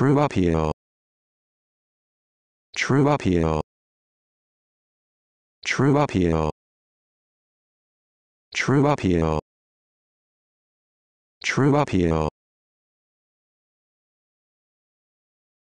True appeal. True appeal. True appeal. True appeal. True appeal.